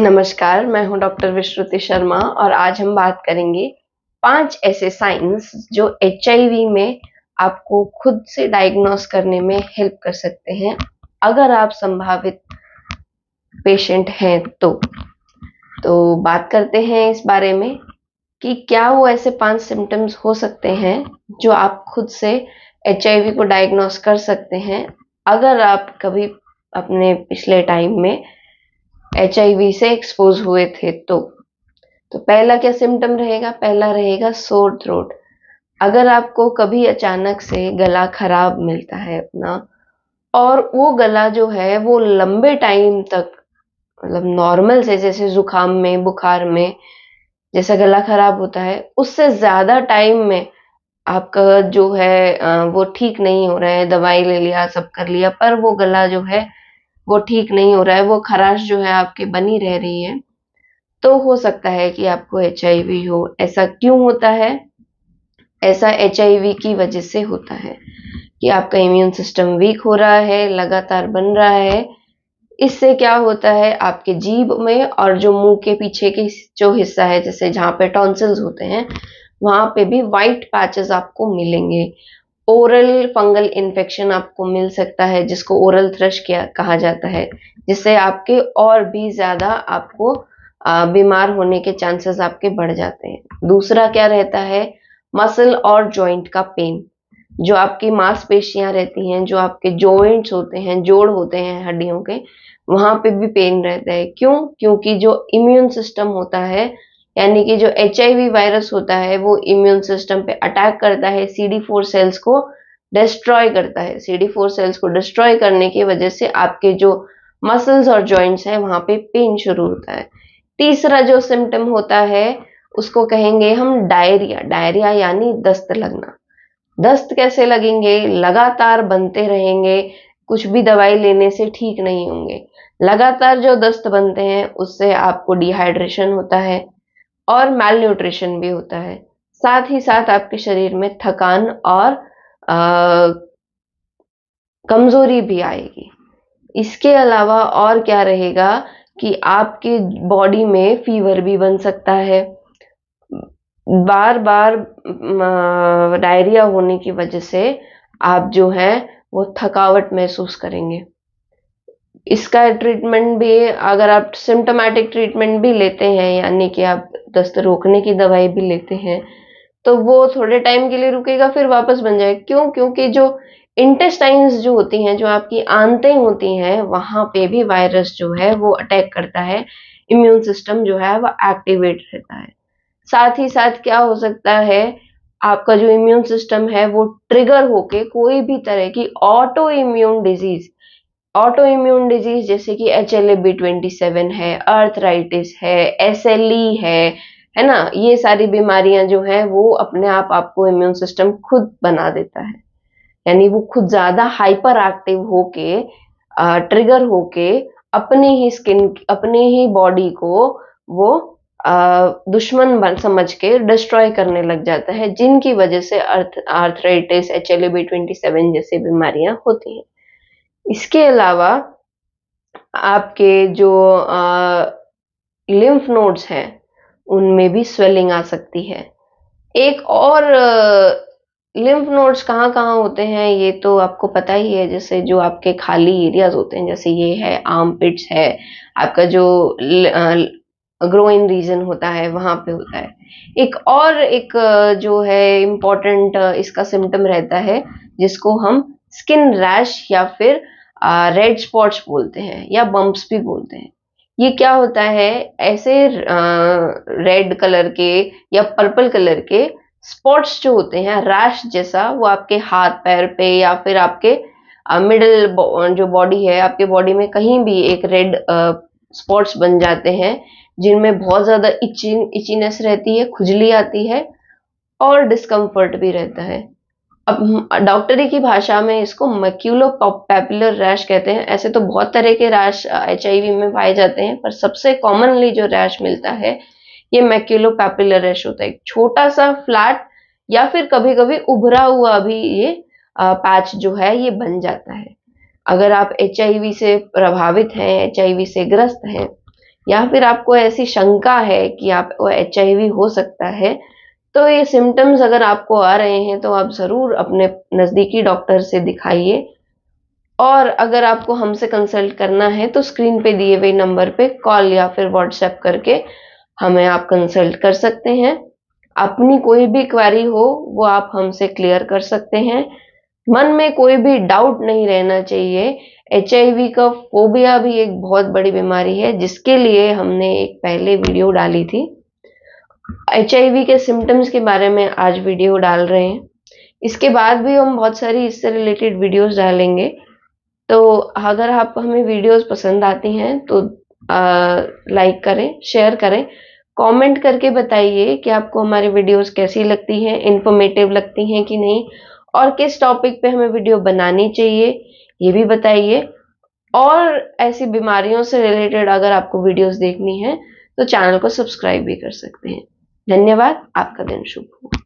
नमस्कार मैं हूं डॉक्टर विश्रुति शर्मा और आज हम बात करेंगे पांच ऐसे साइंस जो एच में आपको खुद से डायग्नोस करने में हेल्प कर सकते हैं अगर आप संभावित पेशेंट हैं तो तो बात करते हैं इस बारे में कि क्या वो ऐसे पांच सिम्टम्स हो सकते हैं जो आप खुद से एच को डायग्नोस कर सकते हैं अगर आप कभी अपने पिछले टाइम में एच से एक्सपोज हुए थे तो तो पहला क्या सिम्टम रहेगा पहला रहेगा सोर थ्रोट अगर आपको कभी अचानक से गला खराब मिलता है अपना और वो गला जो है वो लंबे टाइम तक मतलब नॉर्मल से जैसे जुकाम में बुखार में जैसा गला खराब होता है उससे ज़्यादा टाइम में आपका जो है वो ठीक नहीं हो रहा है दवाई ले लिया सब कर लिया पर वो गला जो है वो ठीक नहीं हो रहा है वो खराश जो है आपके बनी रह रही है तो हो सकता है कि आपको एच हो ऐसा क्यों होता है ऐसा एच की वजह से होता है कि आपका इम्यून सिस्टम वीक हो रहा है लगातार बन रहा है इससे क्या होता है आपके जीभ में और जो मुंह के पीछे के जो हिस्सा है जैसे जहाँ पे टॉन्सिल्स होते हैं वहां पे भी वाइट पैचेस आपको मिलेंगे ओरल फंगल इन्फेक्शन आपको मिल सकता है जिसको ओरल थ्रश किया कहा जाता है जिससे आपके और भी ज़्यादा आपको बीमार होने के चांसेस आपके बढ़ जाते हैं दूसरा क्या रहता है मसल और जॉइंट का पेन जो आपकी मांसपेशियां रहती हैं जो आपके जॉइंट्स होते हैं जोड़ होते हैं हड्डियों के वहां पे भी पेन रहता है क्यों क्योंकि जो इम्यून सिस्टम होता है यानी कि जो एच वायरस होता है वो इम्यून सिस्टम पे अटैक करता है सी सेल्स को डिस्ट्रॉय करता है सी सेल्स को डिस्ट्रॉय करने की वजह से आपके जो मसल्स और जॉइंट्स हैं वहाँ पे पेन शुरू होता है तीसरा जो सिम्टम होता है उसको कहेंगे हम डायरिया डायरिया यानी दस्त लगना दस्त कैसे लगेंगे लगातार बनते रहेंगे कुछ भी दवाई लेने से ठीक नहीं होंगे लगातार जो दस्त बनते हैं उससे आपको डिहाइड्रेशन होता है और मेल न्यूट्रिशन भी होता है साथ ही साथ आपके शरीर में थकान और आ, कमजोरी भी आएगी इसके अलावा और क्या रहेगा कि आपके बॉडी में फीवर भी बन सकता है बार बार डायरिया होने की वजह से आप जो है वो थकावट महसूस करेंगे इसका ट्रीटमेंट भी अगर आप सिम्टोमेटिक ट्रीटमेंट भी लेते हैं यानी कि आप दस्त रोकने की दवाई भी लेते हैं तो वो थोड़े टाइम के लिए रुकेगा फिर वापस बन जाएगा क्यों क्योंकि जो इंटेस्टाइन्स जो होती हैं जो आपकी आंतें होती हैं वहाँ पे भी वायरस जो है वो अटैक करता है इम्यून सिस्टम जो है वो एक्टिवेट रहता है साथ ही साथ क्या हो सकता है आपका जो इम्यून सिस्टम है वो ट्रिगर होके कोई भी तरह की autoimmune disease autoimmune disease जैसे कि H L A B twenty seven है अर्थराइटिस है एस एल ई है है ना ये सारी बीमारियां जो हैं वो अपने आप आपको इम्यून सिस्टम खुद बना देता है यानी वो खुद ज़्यादा हाइपर एक्टिव होके ट्रिगर होके अपनी ही स्किन अपनी ही बॉडी को वो आ, दुश्मन बन समझ के डिस्ट्रॉय करने लग जाता है जिनकी वजह से अर्थ arthritis H L B twenty seven जैसी बीमारियां होती हैं इसके अलावा आपके जो लिम्फ नोड्स हैं उनमें भी स्वेलिंग आ सकती है एक और लिम्फ नोड्स कहाँ कहाँ होते हैं ये तो आपको पता ही है जैसे जो आपके खाली एरियाज होते हैं जैसे ये है आर्म पिट्स है आपका जो ग्रोइन रीजन होता है वहाँ पे होता है एक और एक जो है इम्पोर्टेंट इसका सिम्टम रहता है जिसको हम स्किन रैश या फिर रेड स्पॉट्स बोलते हैं या बम्प्स भी बोलते हैं ये क्या होता है ऐसे रेड कलर के या पर्पल कलर के स्पॉट्स जो होते हैं रैश जैसा वो आपके हाथ पैर पे या फिर आपके मिडल जो बॉडी है आपके बॉडी में कहीं भी एक रेड स्पॉट्स बन जाते हैं जिनमें बहुत ज़्यादा इचिंग इचीनेस रहती है खुजली आती है और डिस्कम्फर्ट भी रहता है अब डॉक्टरी की भाषा में इसको मक्यूलो पैपुलर रैश कहते हैं ऐसे तो बहुत तरह के रैश एच में पाए जाते हैं पर सबसे कॉमनली जो रैश मिलता है ये मैक्यूलो पैपुलर रैश होता है छोटा सा फ्लैट या फिर कभी कभी उभरा हुआ भी ये पैच जो है ये बन जाता है अगर आप एच से प्रभावित हैं एच से ग्रस्त हैं या फिर आपको ऐसी शंका है कि आप एच हो सकता है तो ये सिम्टम्स अगर आपको आ रहे हैं तो आप ज़रूर अपने नज़दीकी डॉक्टर से दिखाइए और अगर आपको हमसे कंसल्ट करना है तो स्क्रीन पे दिए हुए नंबर पे कॉल या फिर व्हाट्सएप करके हमें आप कंसल्ट कर सकते हैं अपनी कोई भी क्वेरी हो वो आप हमसे क्लियर कर सकते हैं मन में कोई भी डाउट नहीं रहना चाहिए एच का फोबिया भी एक बहुत बड़ी बीमारी है जिसके लिए हमने एक पहले वीडियो डाली थी एच के सिम्टम्स के बारे में आज वीडियो डाल रहे हैं इसके बाद भी हम बहुत सारी इससे रिलेटेड वीडियोस डालेंगे तो अगर आप हमें वीडियोस पसंद आती हैं तो लाइक करें शेयर करें कमेंट करके बताइए कि आपको हमारी वीडियोस कैसी लगती हैं इन्फॉर्मेटिव लगती हैं कि नहीं और किस टॉपिक पे हमें वीडियो बनानी चाहिए ये भी बताइए और ऐसी बीमारियों से रिलेटेड अगर आपको वीडियोज देखनी है तो चैनल को सब्सक्राइब भी कर सकते हैं ધન્યવાદ આપકા દિન શુભ